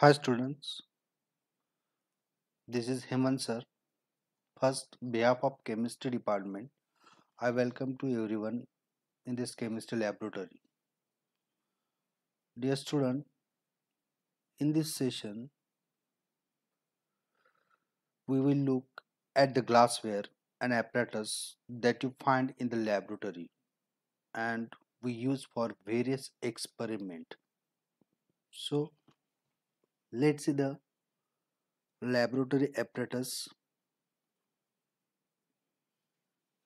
Hi students, this is Heman sir. First, behalf of chemistry department, I welcome to everyone in this chemistry laboratory. Dear student, in this session, we will look at the glassware and apparatus that you find in the laboratory and we use for various experiment. So, let's see the laboratory apparatus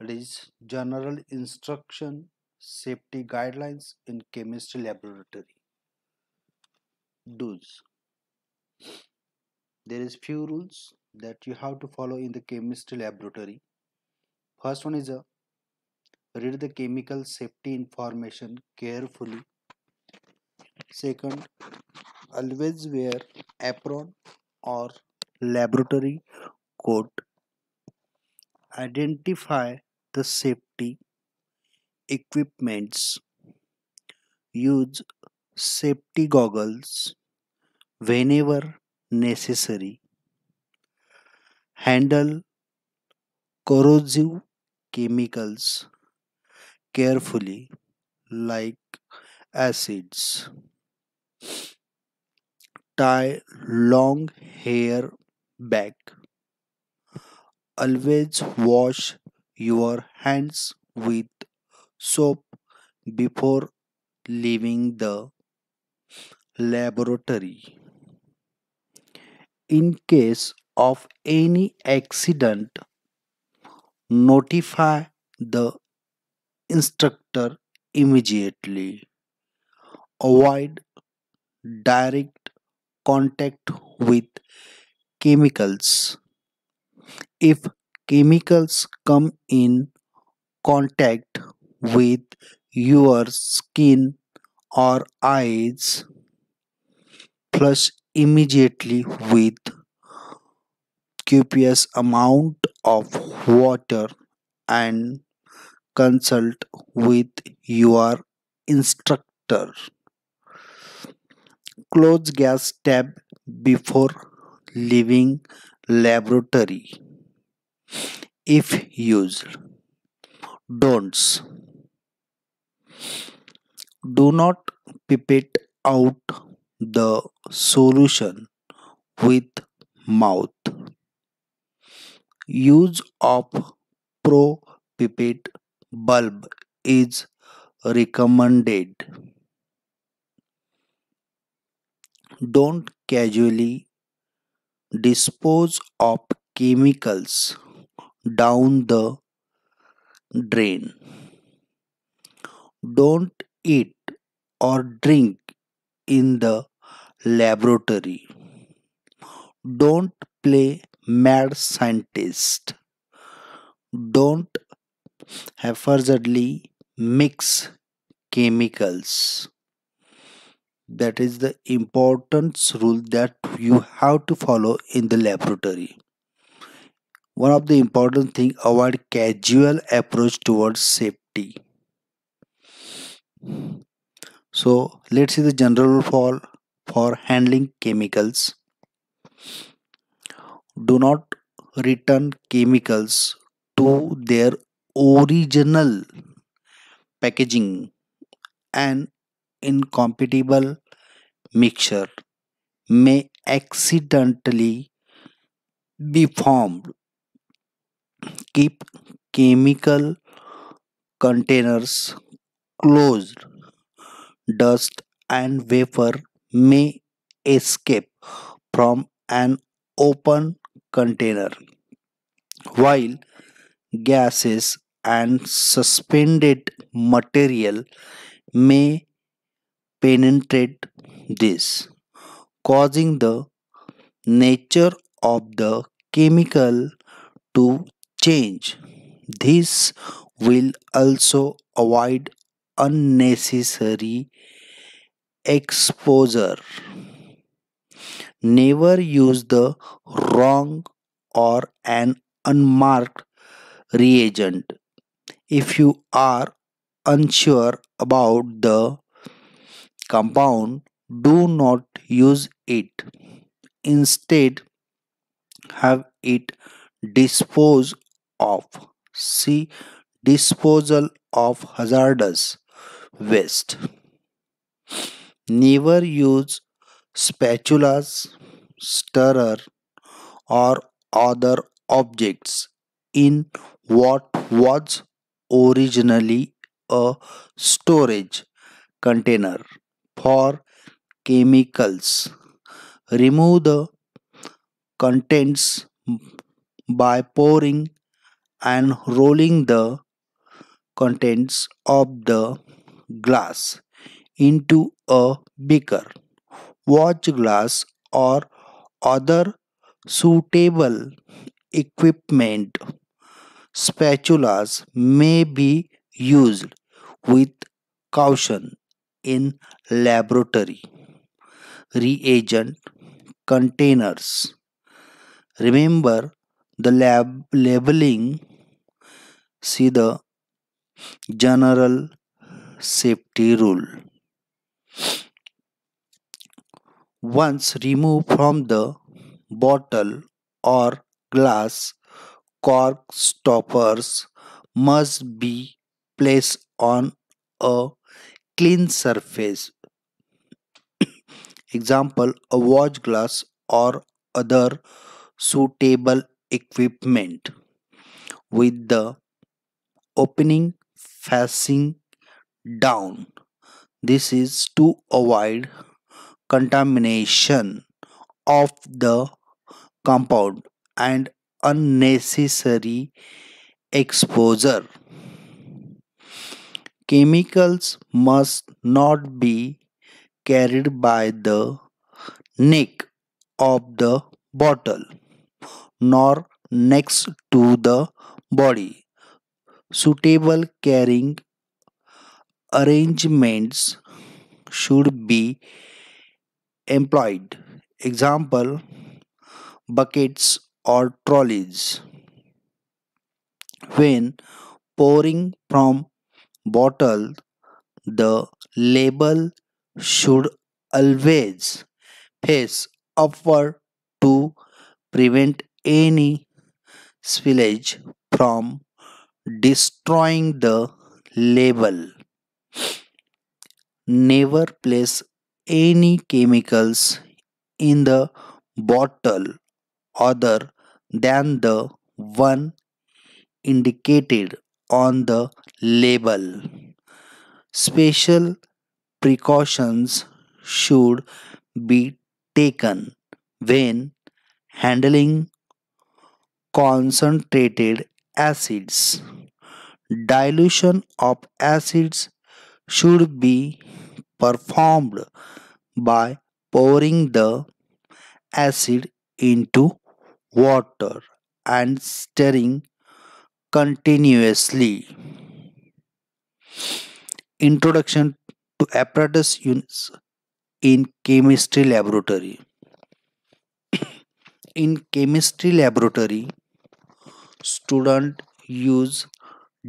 it is general instruction safety guidelines in chemistry laboratory do's there is few rules that you have to follow in the chemistry laboratory first one is a uh, read the chemical safety information carefully second always wear apron or laboratory coat identify the safety equipments use safety goggles whenever necessary handle corrosive chemicals carefully like acids tie long hair back. Always wash your hands with soap before leaving the laboratory. In case of any accident, notify the instructor immediately. Avoid direct contact with chemicals. If chemicals come in contact with your skin or eyes, flush immediately with copious amount of water and consult with your instructor. Close gas tab before leaving laboratory if used. Don'ts Do not pipette out the solution with mouth. Use of pro pipette bulb is recommended. Don't casually dispose of chemicals down the drain. Don't eat or drink in the laboratory. Don't play mad scientist. Don't haphazardly mix chemicals that is the importance rule that you have to follow in the laboratory one of the important thing avoid casual approach towards safety so let's see the general rule for for handling chemicals do not return chemicals to their original packaging and incompatible mixture may accidentally be formed. Keep chemical containers closed. Dust and vapor may escape from an open container while gases and suspended material may penetrate this, causing the nature of the chemical to change. This will also avoid unnecessary exposure. Never use the wrong or an unmarked reagent. If you are unsure about the compound do not use it instead have it dispose of see disposal of hazardous waste never use spatulas stirrer or other objects in what was originally a storage container for chemicals. Remove the contents by pouring and rolling the contents of the glass into a beaker, watch glass, or other suitable equipment. Spatulas may be used with caution in laboratory reagent containers remember the lab labeling see the general safety rule once removed from the bottle or glass cork stoppers must be placed on a clean surface. Example a watch glass or other suitable equipment with the opening facing down. This is to avoid contamination of the compound and unnecessary exposure. Chemicals must not be carried by the neck of the bottle nor next to the body. Suitable carrying arrangements should be employed. Example buckets or trolleys. When pouring from bottle, the label should always face upward to prevent any spillage from destroying the label. Never place any chemicals in the bottle other than the one indicated on the label. Special precautions should be taken when handling concentrated acids. Dilution of acids should be performed by pouring the acid into water and stirring continuously. Introduction to apparatus units in chemistry laboratory. in chemistry laboratory, student use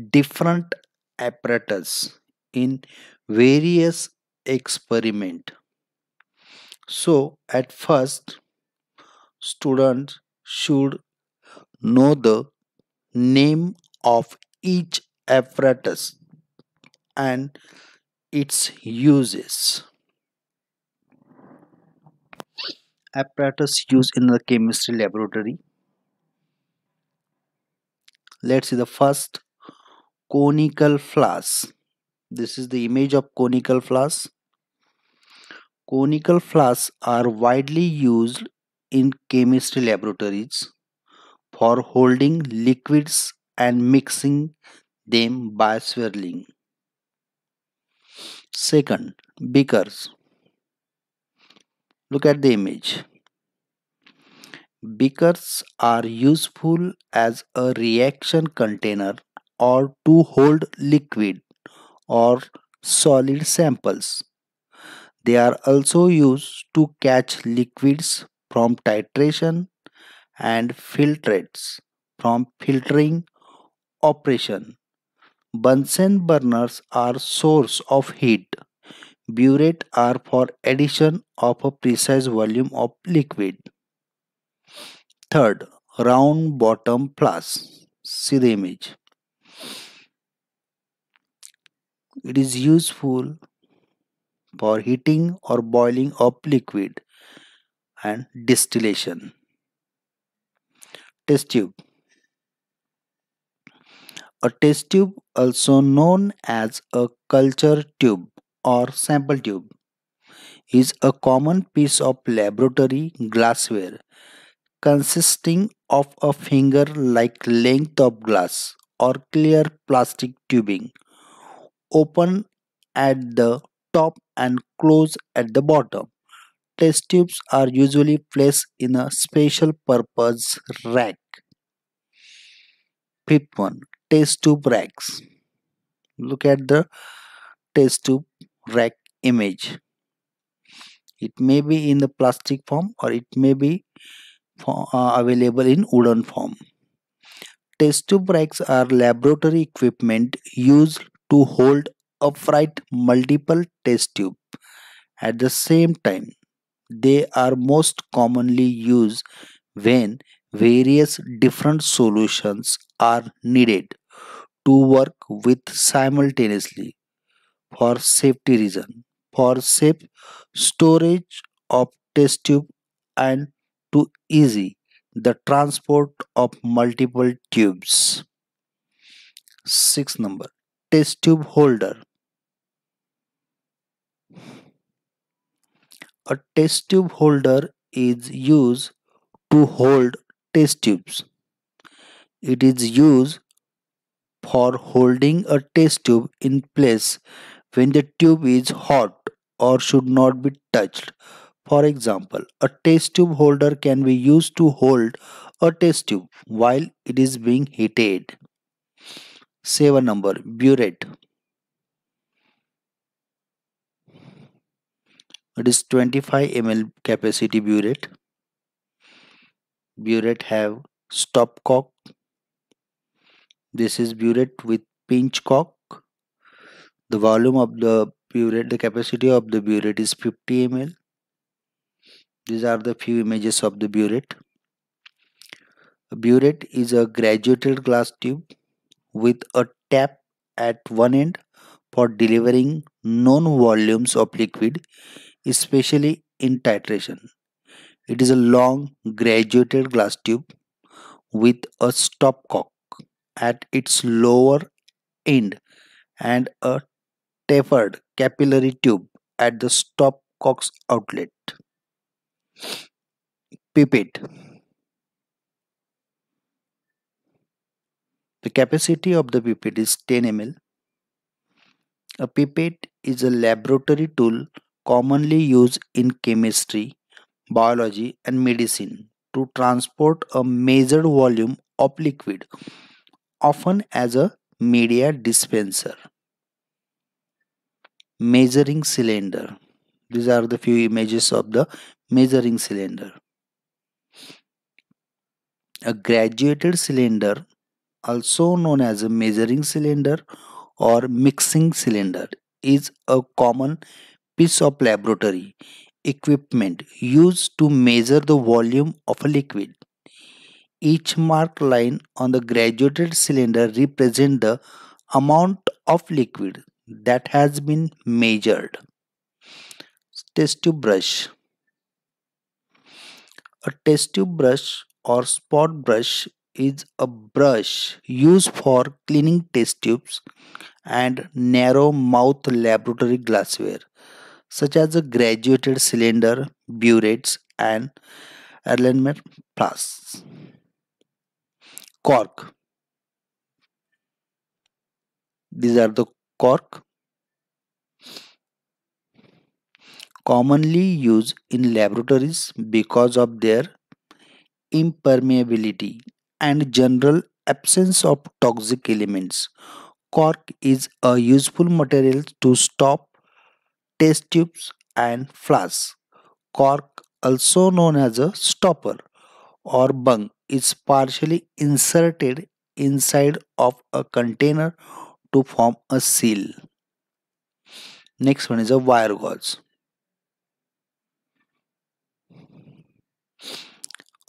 different apparatus in various experiment. So at first, student should know the name of each apparatus and its uses. Apparatus used in the chemistry laboratory. Let's see the first conical flask. This is the image of conical flask. Conical flasks are widely used in chemistry laboratories for holding liquids and mixing them by swirling. Second, beakers. Look at the image. Beakers are useful as a reaction container or to hold liquid or solid samples. They are also used to catch liquids from titration and filtrates from filtering operation. Bunsen burners are source of heat. Burette are for addition of a precise volume of liquid. Third, round bottom flask. See the image. It is useful for heating or boiling of liquid and distillation test tube. A test tube also known as a culture tube or sample tube is a common piece of laboratory glassware consisting of a finger like length of glass or clear plastic tubing open at the top and close at the bottom test tubes are usually placed in a special purpose rack. Fifth one, test tube racks. Look at the test tube rack image. It may be in the plastic form or it may be for, uh, available in wooden form. Test tube racks are laboratory equipment used to hold upright multiple test tube at the same time they are most commonly used when various different solutions are needed to work with simultaneously for safety reason for safe storage of test tube and to easy the transport of multiple tubes. 6 number test tube holder a test tube holder is used to hold test tubes. It is used for holding a test tube in place when the tube is hot or should not be touched. For example, a test tube holder can be used to hold a test tube while it is being heated. 7 number burette it is 25 ml capacity burette burette have stopcock this is burette with pinch cock the volume of the burette the capacity of the burette is 50 ml these are the few images of the burette a burette is a graduated glass tube with a tap at one end for delivering known volumes of liquid especially in titration. It is a long graduated glass tube with a stopcock at its lower end and a tapered capillary tube at the stopcock's outlet. Pipette The capacity of the pipette is 10 ml. A pipette is a laboratory tool commonly used in chemistry, biology, and medicine to transport a measured volume of liquid, often as a media dispenser. Measuring cylinder. These are the few images of the measuring cylinder. A graduated cylinder, also known as a measuring cylinder or mixing cylinder, is a common piece of laboratory equipment used to measure the volume of a liquid. Each marked line on the graduated cylinder represents the amount of liquid that has been measured. Test tube brush A test tube brush or spot brush is a brush used for cleaning test tubes and narrow mouth laboratory glassware such as the graduated cylinder, burettes, and Erlenmeyer flasks. Cork. These are the cork commonly used in laboratories because of their impermeability and general absence of toxic elements. Cork is a useful material to stop test tubes and flasks. Cork, also known as a stopper or bung, is partially inserted inside of a container to form a seal. Next one is a wire gauze.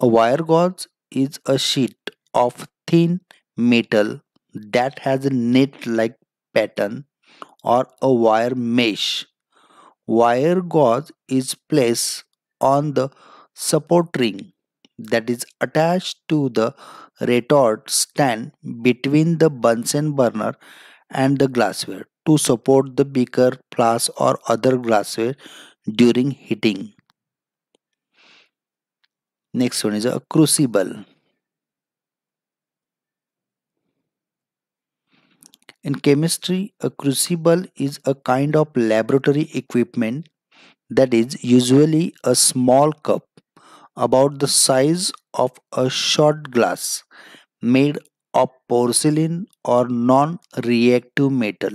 A wire gauze is a sheet of thin metal that has a net like pattern or a wire mesh wire gauze is placed on the support ring that is attached to the retort stand between the Bunsen burner and the glassware to support the beaker, flask or other glassware during heating. Next one is a crucible. In chemistry, a crucible is a kind of laboratory equipment that is usually a small cup about the size of a shot glass made of porcelain or non-reactive metal.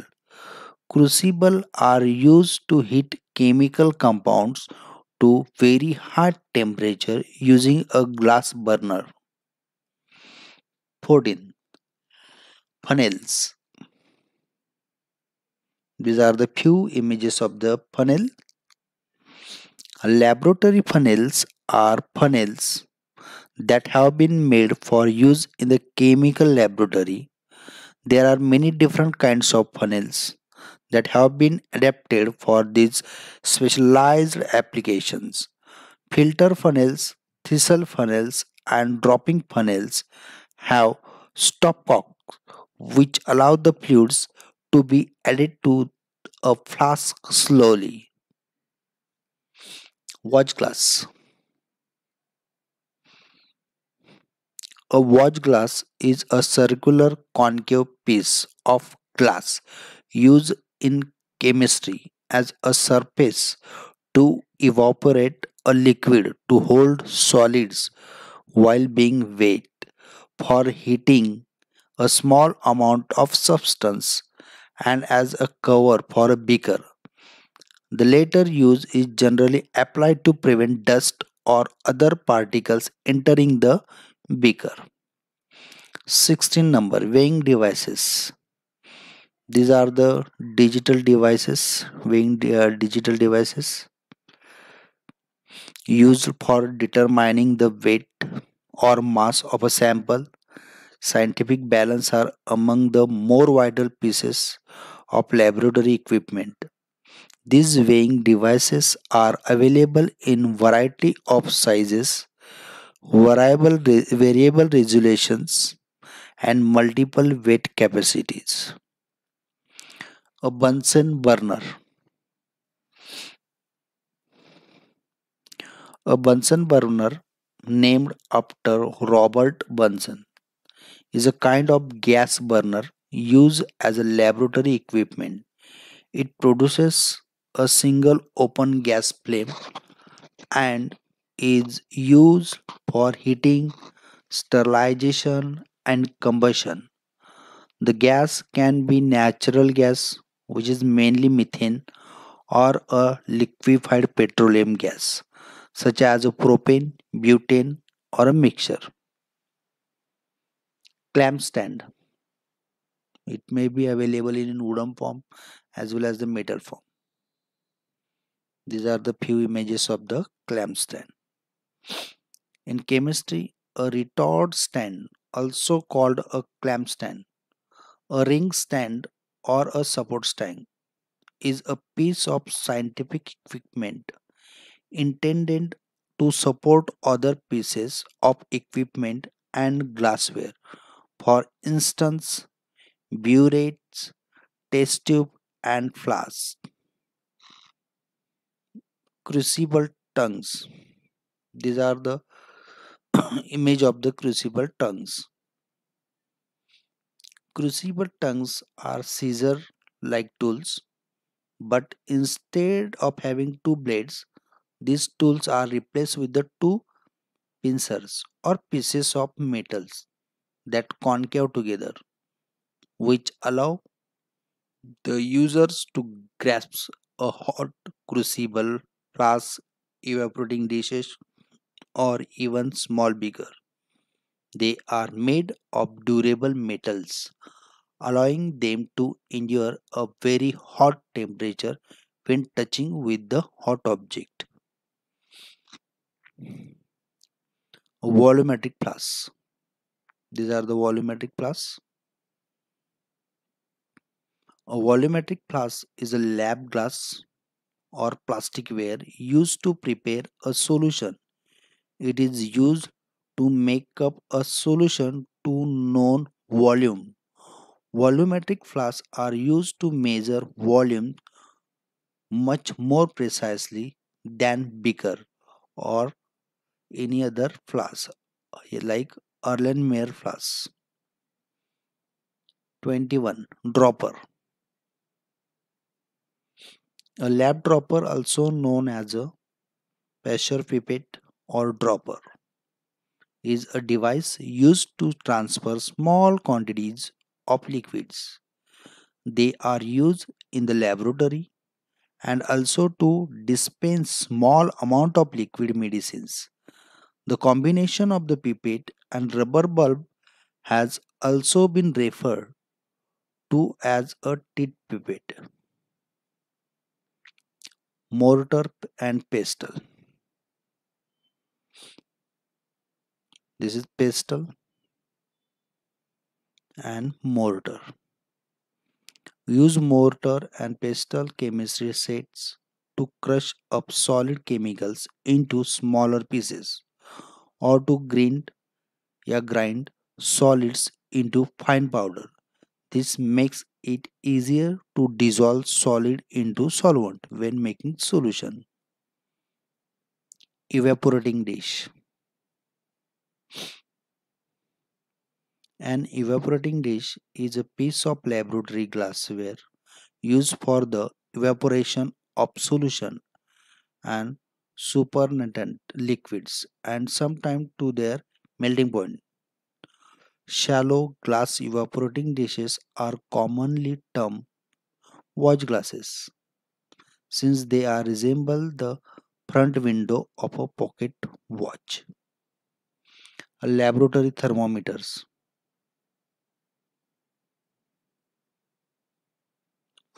Crucibles are used to heat chemical compounds to very high temperature using a glass burner. 14. Funnels these are the few images of the funnel. Laboratory funnels are funnels that have been made for use in the chemical laboratory. There are many different kinds of funnels that have been adapted for these specialized applications. Filter funnels, thistle funnels and dropping funnels have stopcocks which allow the fluids to be added to a flask slowly. Watch glass. A watch glass is a circular concave piece of glass used in chemistry as a surface to evaporate a liquid to hold solids while being weighed, for heating a small amount of substance and as a cover for a beaker. The latter use is generally applied to prevent dust or other particles entering the beaker. 16 number weighing devices. These are the digital devices, weighing uh, digital devices used for determining the weight or mass of a sample scientific balance are among the more vital pieces of laboratory equipment. These weighing devices are available in variety of sizes, variable, variable resolutions, and multiple weight capacities. A Bunsen burner. A Bunsen burner named after Robert Bunsen is a kind of gas burner used as a laboratory equipment. It produces a single open gas flame and is used for heating, sterilization and combustion. The gas can be natural gas which is mainly methane or a liquefied petroleum gas such as a propane, butane or a mixture. Clamp stand. It may be available in wooden form as well as the metal form. These are the few images of the clamp stand. In chemistry, a retort stand, also called a clamp stand, a ring stand or a support stand, is a piece of scientific equipment intended to support other pieces of equipment and glassware for instance, burettes, test tube, and flask. Crucible tongues. These are the image of the crucible tongues. Crucible tongues are scissor like tools, but instead of having two blades, these tools are replaced with the two pincers or pieces of metals that concave together, which allow the users to grasp a hot crucible, plus evaporating dishes, or even small beaker. They are made of durable metals, allowing them to endure a very hot temperature when touching with the hot object. Volumetric plus these are the volumetric plus a volumetric glass is a lab glass or plasticware used to prepare a solution. It is used to make up a solution to known volume. Volumetric flasks are used to measure volume much more precisely than beaker or any other flask like Erlenmeyer flask. 21. Dropper. A lab dropper, also known as a pressure pipette or dropper, is a device used to transfer small quantities of liquids. They are used in the laboratory and also to dispense small amount of liquid medicines. The combination of the pipette and rubber bulb has also been referred to as a tit pipette. Mortar and pestle. This is pestle and mortar. Use mortar and pestle chemistry sets to crush up solid chemicals into smaller pieces or to grind yeah, grind solids into fine powder. This makes it easier to dissolve solid into solvent when making solution. Evaporating dish. An evaporating dish is a piece of laboratory glassware used for the evaporation of solution and supernatant liquids and sometimes to their melting point. Shallow glass evaporating dishes are commonly termed watch glasses since they are resemble the front window of a pocket watch. Laboratory thermometers.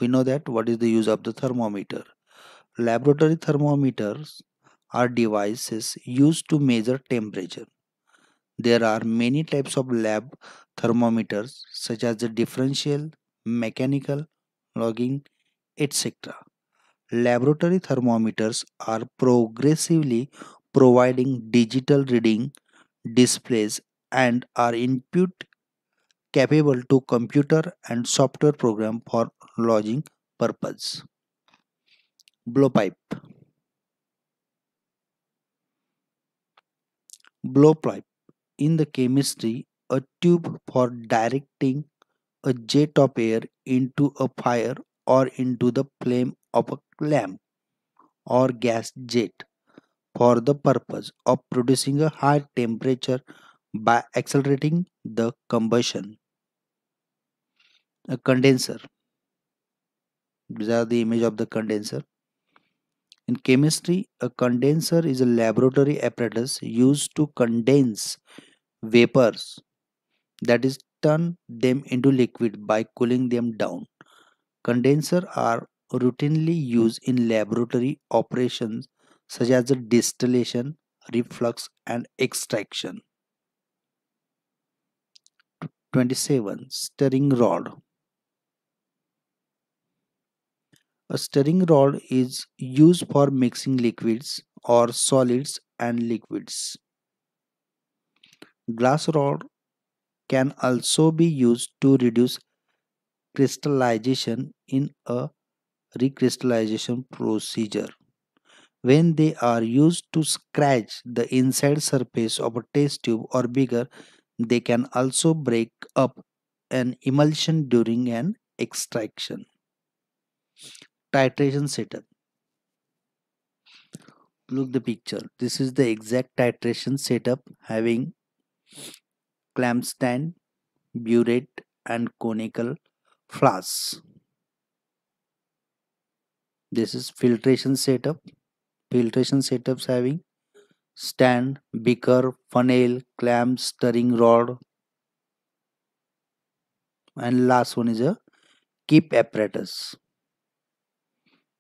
We know that what is the use of the thermometer. Laboratory thermometers are devices used to measure temperature. There are many types of lab thermometers such as the differential, mechanical, logging, etc. Laboratory thermometers are progressively providing digital reading displays and are input capable to computer and software program for lodging purpose. Blowpipe Blowpipe in the chemistry a tube for directing a jet of air into a fire or into the flame of a lamp or gas jet for the purpose of producing a high temperature by accelerating the combustion. A condenser. These are the image of the condenser. In chemistry, a condenser is a laboratory apparatus used to condense vapors, that is, turn them into liquid by cooling them down. Condensers are routinely used in laboratory operations such as the distillation, reflux, and extraction. 27. Stirring rod A stirring rod is used for mixing liquids or solids and liquids. Glass rod can also be used to reduce crystallization in a recrystallization procedure. When they are used to scratch the inside surface of a test tube or bigger, they can also break up an emulsion during an extraction titration setup look the picture this is the exact titration setup having clamp stand burette and conical flask this is filtration setup filtration setups having stand beaker funnel clamp stirring rod and last one is a keep apparatus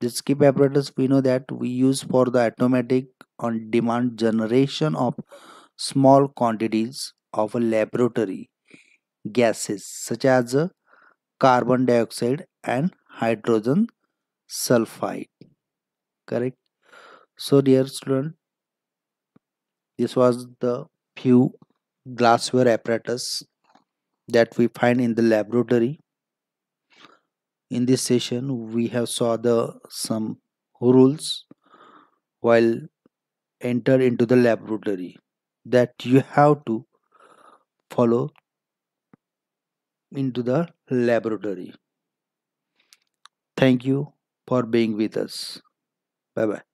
the skip apparatus we know that we use for the automatic on demand generation of small quantities of laboratory gases such as carbon dioxide and hydrogen sulfide. Correct. So dear student, this was the few glassware apparatus that we find in the laboratory in this session we have saw the some rules while enter into the laboratory that you have to follow into the laboratory thank you for being with us bye bye